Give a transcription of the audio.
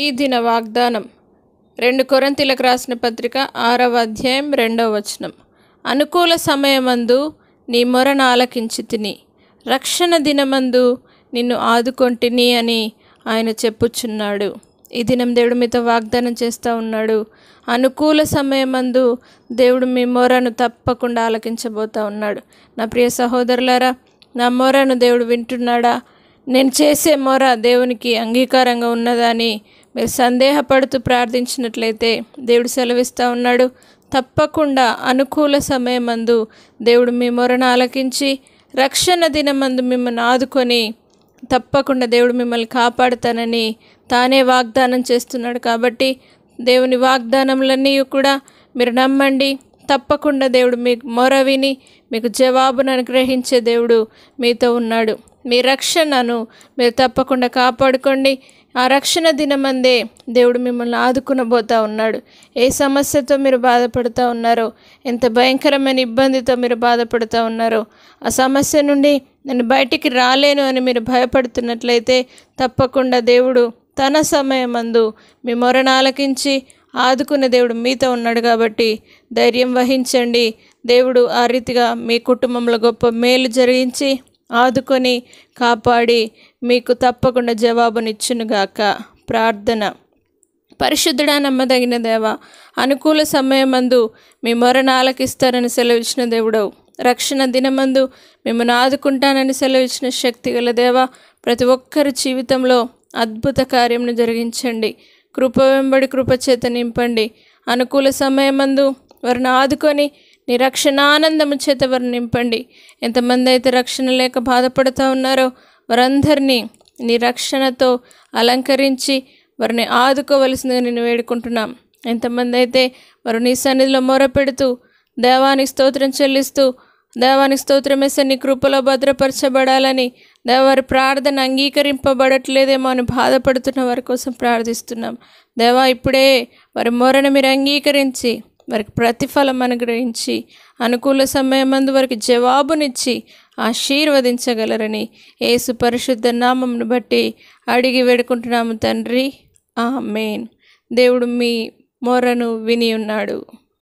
ఈ దిన వాగ్దానం రెండు కొరంతిలకు రాసిన పత్రిక ఆరవ అధ్యాయం రెండవ వచనం అనుకూల సమయమందు నీ మొరను ఆలకించి తిని రక్షణ దినమందు నిన్ను ఆదుకొంటిని అని ఆయన చెప్పుచున్నాడు ఈ దినం దేవుడు మీతో వాగ్దానం చేస్తూ ఉన్నాడు అనుకూల సమయమందు దేవుడు మీ మొరను తప్పకుండా ఆలకించబోతూ ఉన్నాడు నా ప్రియ సహోదరులారా నా మొరను దేవుడు వింటున్నాడా నేను చేసే మొర దేవునికి అంగీకారంగా అని మీరు సందేహపడుతూ ప్రార్థించినట్లయితే దేవుడు సెలవిస్తూ ఉన్నాడు తప్పకుండా అనుకూల సమయమందు దేవుడు మీ మొరను ఆలకించి రక్షణ దినమందు మిమ్మల్ని ఆదుకొని తప్పకుండా దేవుడు మిమ్మల్ని కాపాడుతానని తానే వాగ్దానం చేస్తున్నాడు కాబట్టి దేవుని వాగ్దానములన్నీ కూడా మీరు నమ్మండి తప్పకుండా దేవుడు మీ మొర విని మీకు జవాబును అనుగ్రహించే దేవుడు మీతో ఉన్నాడు మీ రక్షణను మీరు తప్పకుండా కాపాడుకోండి ఆ రక్షణ దినమందే దేవుడు మిమ్మల్ని ఆదుకునబోతా ఉన్నాడు ఏ సమస్యతో మీరు బాధపడుతూ ఉన్నారో ఎంత భయంకరమైన ఇబ్బందితో మీరు బాధపడుతూ ఉన్నారో ఆ సమస్య నుండి నేను బయటికి రాలేను అని మీరు భయపడుతున్నట్లయితే తప్పకుండా దేవుడు తన సమయమందు మీ మొరను ఆలకించి ఆదుకున్న దేవుడు మీతో ఉన్నాడు కాబట్టి ధైర్యం వహించండి దేవుడు ఆ రీతిగా మీ కుటుంబంలో గొప్ప మేలు జరిగించి ఆదుకొని కాపాడి మీకు తప్పకుండా జవాబునిచ్చునుగాక ప్రార్థన పరిశుద్ధుడా నమ్మదగిన దేవ అనుకూల సమయమందు మీ మొరను ఆలకిస్తారని సెలవిచ్చిన దేవుడవు రక్షణ దినమందు మిమ్మల్ని ఆదుకుంటానని సెలవిచ్చిన శక్తి గల దేవ ప్రతి ఒక్కరి జీవితంలో అద్భుత కార్యంను జరిగించండి కృప వెంబడి కృపచేత నింపండి అనుకూల సమయమందు వారిని ఆదుకొని నిరక్షణానందము చేత వారిని నింపండి ఎంతమంది అయితే రక్షణ లేక బాధపడుతూ ఉన్నారో వారందరినీ నీ రక్షణతో అలంకరించి వారిని ఆదుకోవలసిందిగా నేను వేడుకుంటున్నాం ఎంతమంది అయితే వారు నీ సన్నిధిలో మొరపెడుతూ దేవానికి స్తోత్రం చెల్లిస్తూ దేవానికి స్తోత్రమేసే నీ కృపలో భద్రపరచబడాలని వారి ప్రార్థన అంగీకరింపబడట్లేదేమో అని బాధపడుతున్న వారి కోసం ప్రార్థిస్తున్నాం దేవా ఇప్పుడే వారి మొరను మీరు అంగీకరించి వారికి ప్రతిఫలం అనుగ్రహించి అనుకూల సమయం మందు వారికి జవాబునిచ్చి ఆశీర్వదించగలరని ఏసు పరిశుద్ధ నామంను బట్టి అడిగి వేడుకుంటున్నాము తండ్రి ఆ మెయిన్ దేవుడు మీ మొరను విని ఉన్నాడు